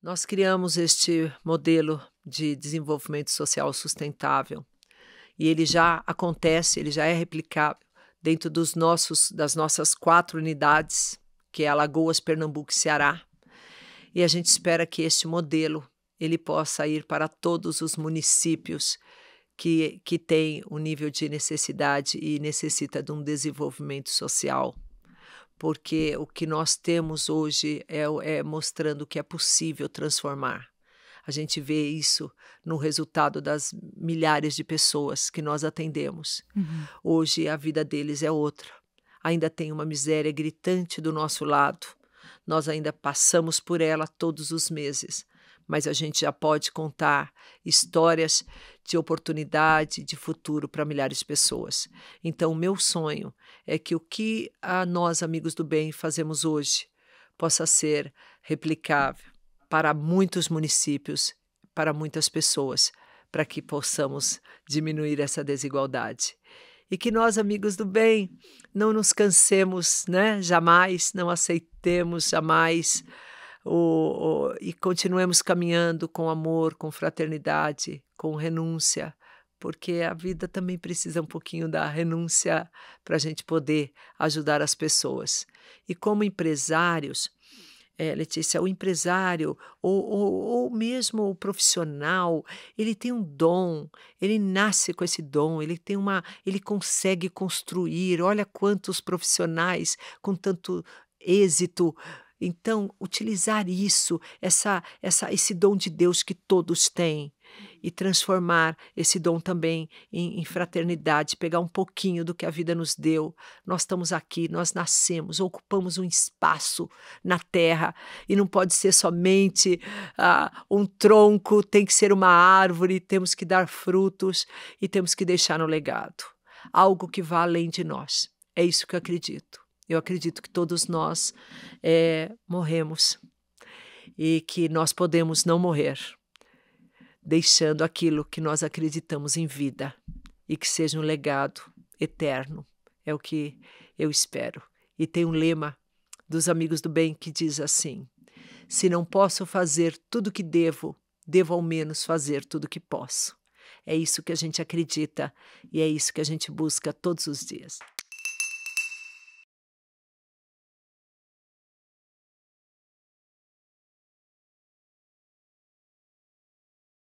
Nós criamos este modelo de desenvolvimento social sustentável e ele já acontece, ele já é replicável dentro dos nossos, das nossas quatro unidades, que é Alagoas, Pernambuco e Ceará. E a gente espera que este modelo ele possa ir para todos os municípios que, que têm um nível de necessidade e necessita de um desenvolvimento social porque o que nós temos hoje é, é mostrando que é possível transformar. A gente vê isso no resultado das milhares de pessoas que nós atendemos. Uhum. Hoje a vida deles é outra. Ainda tem uma miséria gritante do nosso lado. Nós ainda passamos por ela todos os meses mas a gente já pode contar histórias de oportunidade, de futuro para milhares de pessoas. Então, o meu sonho é que o que a nós, amigos do bem, fazemos hoje possa ser replicável para muitos municípios, para muitas pessoas, para que possamos diminuir essa desigualdade. E que nós, amigos do bem, não nos cansemos, né? Jamais, não aceitemos jamais o, o, e continuemos caminhando com amor, com fraternidade, com renúncia, porque a vida também precisa um pouquinho da renúncia para a gente poder ajudar as pessoas. E como empresários, é, Letícia, o empresário ou, ou, ou, mesmo o profissional, ele tem um dom, ele nasce com esse dom, ele tem uma, ele consegue construir. Olha quantos profissionais com tanto êxito então, utilizar isso, essa, essa, esse dom de Deus que todos têm, e transformar esse dom também em, em, fraternidade, pegar um pouquinho do que a vida nos deu. Nós estamos aqui, nós nascemos, ocupamos um espaço na terra e não pode ser somente ah, um tronco, tem que ser uma árvore, temos que dar frutos e temos que deixar no legado algo que vá além de nós. É isso que eu acredito. Eu acredito que todos nós é, morremos e que nós podemos não morrer, deixando aquilo que nós acreditamos em vida e que seja um legado eterno. É o que eu espero. E tem um lema dos Amigos do Bem que diz assim: Se não posso fazer tudo que devo, devo ao menos fazer tudo que posso. É isso que a gente acredita e é isso que a gente busca todos os dias.